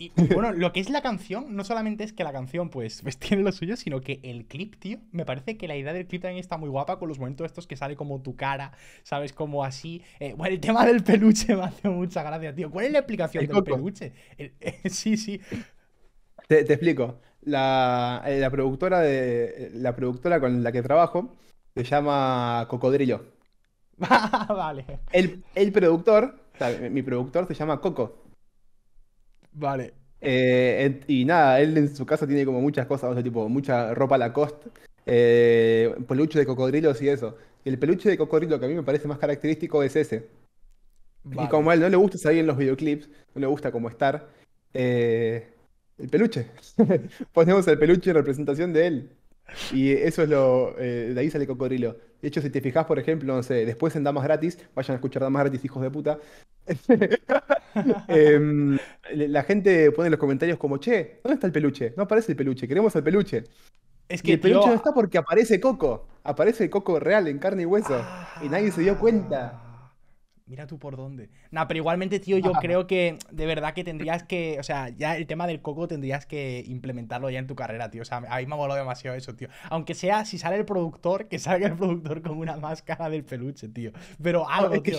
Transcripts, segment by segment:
Y bueno, lo que es la canción, no solamente es que la canción pues, pues, tiene lo suyo, sino que el clip, tío, me parece que la idea del clip también está muy guapa con los momentos estos que sale como tu cara, ¿sabes? Como así. Eh, bueno, el tema del peluche me hace mucha gracia, tío. ¿Cuál es la explicación del peluche? Eh, sí, sí. Te, explico. La, eh, la, productora de, la productora con la que trabajo se llama Cocodrillo. vale. El, productor, mi productor se llama Coco. Vale. Eh, y nada, él en su casa tiene como muchas cosas, tipo mucha ropa Lacoste, eh, peluche de cocodrilos y eso. Y El peluche de cocodrilo que a mí me parece más característico es ese. Y como a él no le gusta salir en los videoclips, no le gusta como estar, eh, el peluche. Ponemos el peluche en representación de él. Y eso es lo. Eh, de ahí sale Cocodrilo. De hecho, si te fijas, por ejemplo, después en Damas Gratis, vayan a escuchar Damas Gratis, hijos de puta. Em, la gente pone en los comentarios como, che, ¿dónde está el peluche? No aparece el peluche, queremos el peluche. Es que el peluche no está porque aparece Coco. Aparece el Coco real en carne y hueso. Ah. y nadie se dio cuenta. Mira tú por dónde. Nah, pero igualmente, tío, yo creo que de verdad que tendrías que. O sea, ya el tema del coco tendrías que implementarlo ya en tu carrera, tío. O sea, a mí me ha volado demasiado eso, tío. Aunque sea, si sale el productor, que salga el productor con una máscara del peluche, tío. Pero algo, tío.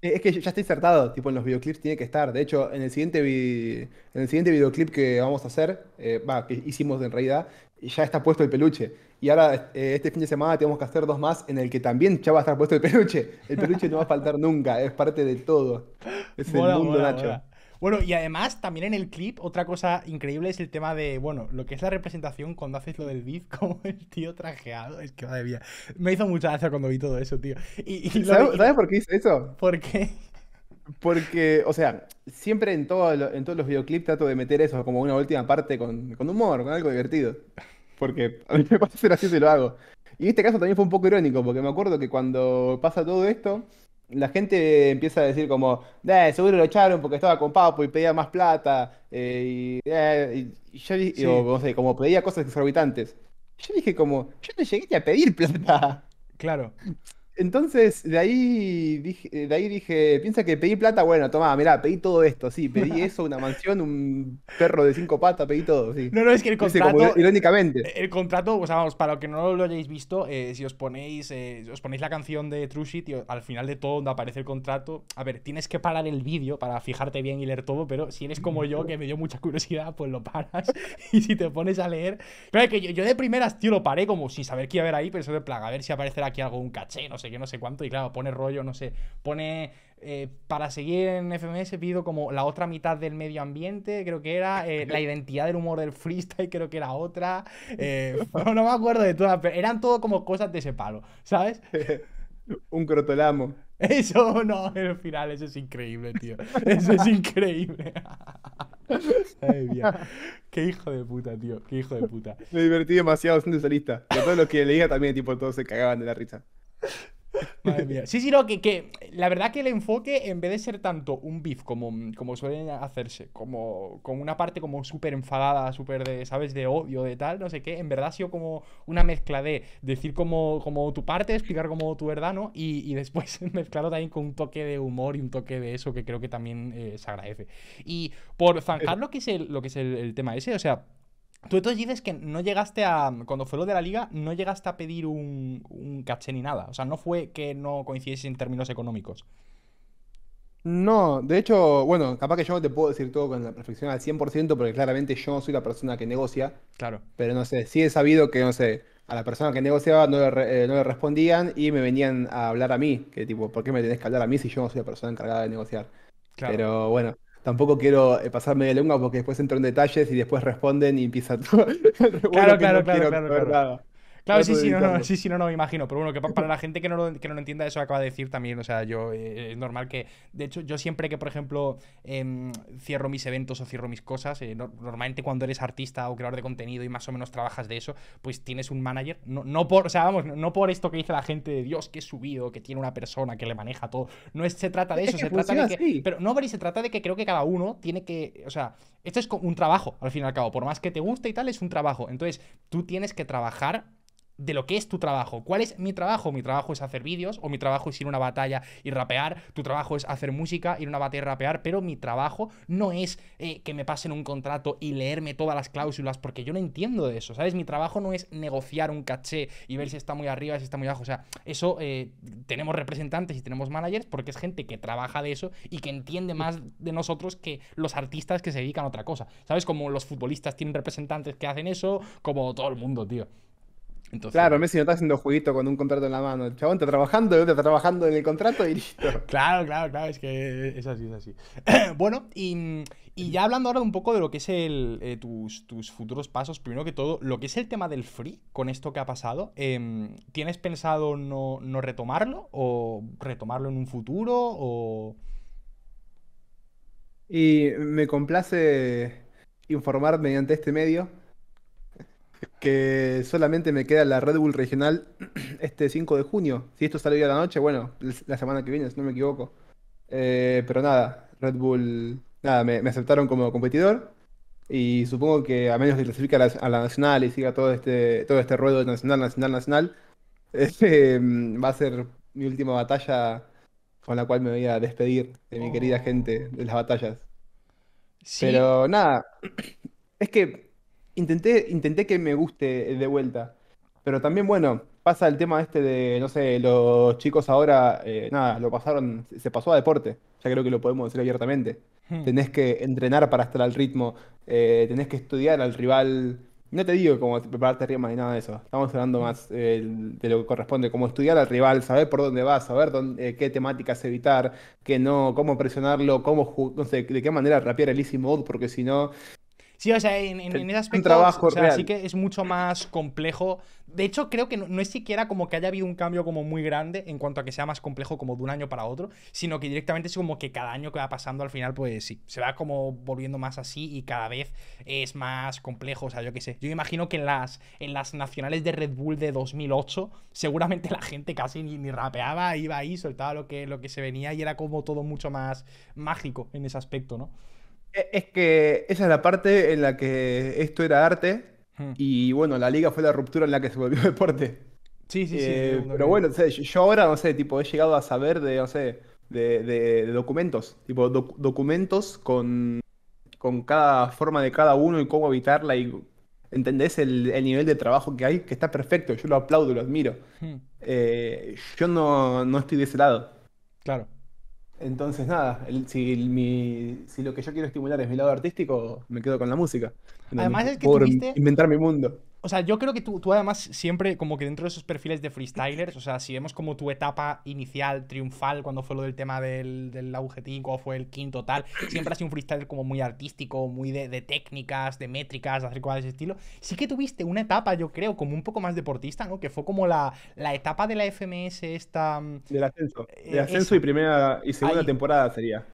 Eh, es que ya está insertado, tipo en los videoclips tiene que estar. De hecho, en el siguiente, en el siguiente videoclip que vamos a hacer, eh, que hicimos en realidad, ya está puesto el peluche. Y ahora eh, este fin de semana tenemos que hacer dos más en el que también ya va a estar puesto el peluche. El peluche no va a faltar nunca, es parte de todo. Es el mundo Nacho. Bueno, y además también en el clip otra cosa increíble es el tema de, bueno, lo que es la representación cuando haces lo del beat, como el tío trajeado, es que madre mía, me hizo mucha gracia cuando vi todo eso, tío. ¿Sabes, por qué hice eso? ¿Por qué? Porque, o sea, siempre en, todo en todos los videoclips trato de meter eso como una última parte con, con humor, con algo divertido. Porque a mí me parece así si lo hago. Y este caso también fue un poco irónico, porque me acuerdo que cuando pasa todo esto, la gente empieza a decir como, eh, seguro lo echaron porque estaba con Papo y pedía más plata, eh, eh, y, yo dije, o, como pedía cosas exorbitantes. Yo dije como, yo no llegué a pedir plata. Claro. Entonces, de ahí dije, de ahí dije, piensa que pedí plata, bueno, toma, mira, pedí todo esto, sí, pedí eso, una mansión, un perro de cinco patas, pedí todo, sí. No, no, es que el contrato. irónicamente. El contrato, pues vamos, para los que no lo hayáis visto, eh, si os ponéis, eh, os ponéis la canción de True Shit y al final de todo donde aparece el contrato. A ver, tienes que parar el vídeo para fijarte bien y leer todo, pero si eres como yo, que me dio mucha curiosidad, pues lo paras. y si te pones a leer. Pero es que yo, de primeras, tío, lo paré como sin saber qué iba a haber ahí, pero eso de plaga, a ver si aparecerá aquí algo, un caché, no sé que no sé cuánto, y claro, pone rollo, no sé, pone eh, para seguir en FMS pido como la otra mitad del medio ambiente, creo que era, eh, la identidad del humor del freestyle, creo que era otra, eh, no, me acuerdo de todas, pero eran todo como cosas de ese palo, ¿sabes? Un crotolamo. Eso no, el final, eso es increíble, tío. Eso es increíble. Qué hijo de puta, tío. Qué hijo de puta. Me divertí demasiado siendo esa lista. todos los que leía también, tipo, todos se cagaban de la risa. Madre mía. Sí, sí, no, que, la verdad que el enfoque, en vez de ser tanto un beef como, como suelen hacerse, como, con una parte como súper enfadada, súper de, ¿sabes? De odio, de tal, no sé qué, en verdad ha sido como una mezcla de decir como, como tu parte, explicar como tu verdad, ¿no? Y, después mezclarlo también con un toque de humor y un toque de eso que creo que también eh, se agradece. Y por zanjar lo que es lo que es el tema ese, o sea, Tú entonces dices que no llegaste a. Cuando fue lo de la liga, no llegaste a pedir un, un caché ni nada. O sea, no fue que no coincidiese en términos económicos. No, de hecho, bueno, capaz que yo no te puedo decir todo con la perfección al 100%, porque claramente yo no soy la persona que negocia. Claro. Pero no sé, sí he sabido que, no sé, a la persona que negociaba no le, eh, no le respondían y me venían a hablar a mí. Que tipo, ¿por qué me tenés que hablar a mí si yo no soy la persona encargada de negociar? Claro. Pero bueno. Tampoco quiero eh, pasarme de lengua porque después entro en detalles y después responden y empieza todo. claro, claro, claro, claro, Claro, sí, sí, no, no, no, me imagino. Pero bueno, que para la gente que no, lo, que no lo entienda, eso acaba de decir también. O sea, yo eh, es normal que. De hecho, yo siempre que, por ejemplo, em, cierro mis eventos o cierro mis cosas, eh, normalmente cuando eres artista o creador de contenido y más o menos trabajas de eso, pues tienes un manager. No, no por, o sea, vamos, no por esto que dice la gente de Dios, que es subido, que tiene una persona que le maneja todo. No es, se trata de eso, se trata de que. Pero no, Bri, se trata de que creo que cada uno tiene que. O sea, esto es un trabajo, al fin y al cabo. Por más que te guste y tal, es un trabajo. Entonces, tú tienes que trabajar de lo que es tu trabajo. ¿Cuál es mi trabajo? Mi trabajo es hacer vídeos, o mi trabajo es ir a una batalla y rapear, tu trabajo es hacer música, ir a una batalla y rapear, pero mi trabajo no es eh, que me pasen un contrato y leerme todas las cláusulas, porque yo no entiendo de eso, ¿sabes? Mi trabajo no es negociar un caché y ver si está muy arriba, si está muy abajo, o sea, eso eh, tenemos representantes y tenemos managers porque es gente que trabaja de eso y que entiende más de nosotros que los artistas que se dedican a otra cosa, ¿sabes? Como los futbolistas tienen representantes que hacen eso, como todo el mundo, tío claro, Messi no está haciendo jueguito con un contrato en la mano. El chabón está trabajando, está trabajando en el contrato y listo. claro, claro, claro, es que es así, es así. bueno, y, ya hablando ahora un poco de lo que es eh, tus, futuros pasos, primero que todo, lo que es el tema del free con esto que ha pasado, em, ¿tienes pensado no, no retomarlo o retomarlo en un futuro o...? Y me complace informar mediante este medio que solamente me queda la Red Bull regional este 5 de junio. Si esto sale hoy a la noche, bueno, la semana que viene, si no me equivoco. Eh, pero nada, Red Bull, nada, me, aceptaron como competidor. Y supongo que a menos que clasifique a la, nacional y siga todo este, todo este ruedo nacional, nacional, nacional, este, mm, va a ser mi última batalla con la cual me voy a despedir de mi querida oh. gente de las batallas. Pero nada, es que intenté, intenté que me guste de vuelta. Pero también, bueno, pasa el tema este de, no sé, los chicos ahora, eh, nada, lo pasaron, se pasó a deporte, ya creo que lo podemos decir abiertamente. Hmm. Tenés que entrenar para estar al ritmo, eh, tenés que estudiar al rival. No te digo cómo prepararte ritmo ni nada de eso. Estamos hablando más eh, de lo que corresponde, como estudiar al rival, saber por dónde vas, saber dónde, qué temáticas evitar, qué no, cómo presionarlo, cómo no sé, de qué manera rapear el easy mode, porque si no, Sí, o sea, en, en, ese aspecto. trabajo o sea, sí que es mucho más complejo. De hecho, creo que no, no, es siquiera como que haya habido un cambio como muy grande en cuanto a que sea más complejo como de un año para otro, sino que directamente es como que cada año que va pasando al final, pues sí, se va como volviendo más así y cada vez es más complejo. O sea, yo qué sé. Yo imagino que en las, en las nacionales de Red Bull de 2008, seguramente la gente casi ni, ni rapeaba, iba ahí, soltaba lo que, lo que se venía y era como todo mucho más mágico en ese aspecto, ¿no? E, es que esa es la parte en la que esto era arte hmm. y bueno, la liga fue la ruptura en la que se volvió deporte. Sí, sí, sí. Eh, pero bueno, yo ahora, no sé, tipo, he llegado a saber de, no sé, de, documentos, tipo, documentos con, cada forma de cada uno y cómo evitarla y ¿Entendés el, nivel de trabajo que hay? Que está perfecto, yo lo aplaudo, lo admiro. Hmm. Eh, yo no, no, estoy de ese lado. Claro. Entonces, nada, si, lo que yo quiero estimular es mi lado artístico, me quedo con la música. Además, que por inventar mi mundo. O sea, yo creo que tú, tú, además siempre, como que dentro de esos perfiles de freestylers, o sea, si vemos como tu etapa inicial, triunfal, cuando fue lo del tema del, del cuando fue el quinto tal, siempre has sido un freestyler como muy artístico, muy de, técnicas, de métricas, de hacer cosas de ese estilo. Sí que tuviste una etapa, yo creo, como un poco más deportista, ¿no? Que fue como la, la etapa de la FMS esta... Mm, del ascenso. Del eh, ascenso y primera y segunda temporada sería.